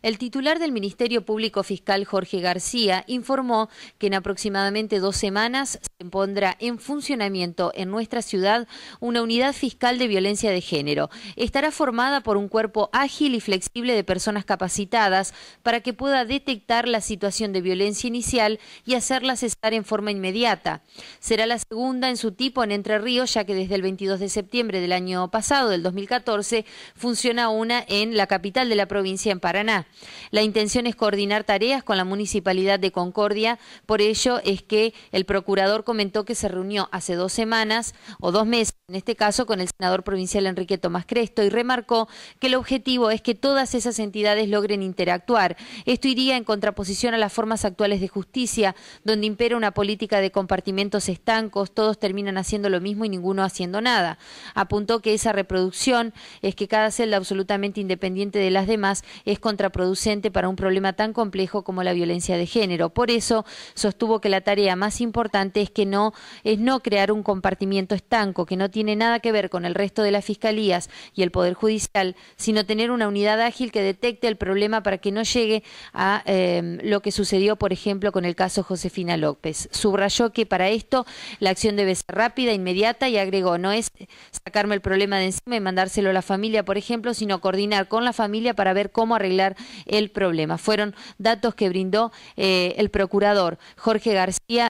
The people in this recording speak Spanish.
El titular del Ministerio Público Fiscal, Jorge García, informó que en aproximadamente dos semanas se pondrá en funcionamiento en nuestra ciudad una unidad fiscal de violencia de género. Estará formada por un cuerpo ágil y flexible de personas capacitadas para que pueda detectar la situación de violencia inicial y hacerla cesar en forma inmediata. Será la segunda en su tipo en Entre Ríos, ya que desde el 22 de septiembre del año pasado, del 2014, funciona una en la capital de la provincia, en Paraná. La intención es coordinar tareas con la Municipalidad de Concordia, por ello es que el procurador comentó que se reunió hace dos semanas o dos meses, en este caso con el senador provincial Enrique Tomás Cresto, y remarcó que el objetivo es que todas esas entidades logren interactuar. Esto iría en contraposición a las formas actuales de justicia, donde impera una política de compartimentos estancos, todos terminan haciendo lo mismo y ninguno haciendo nada. Apuntó que esa reproducción es que cada celda absolutamente independiente de las demás es contraproducente producente para un problema tan complejo como la violencia de género. Por eso sostuvo que la tarea más importante es que no es no crear un compartimiento estanco que no tiene nada que ver con el resto de las fiscalías y el poder judicial, sino tener una unidad ágil que detecte el problema para que no llegue a em, lo que sucedió, por ejemplo, con el caso Josefina López. Subrayó que para esto la acción debe ser rápida, inmediata y agregó, no es sacarme el problema de encima y mandárselo a la familia, por ejemplo, sino coordinar con la familia para ver cómo arreglar el problema. Fueron datos que brindó eh, el procurador Jorge García.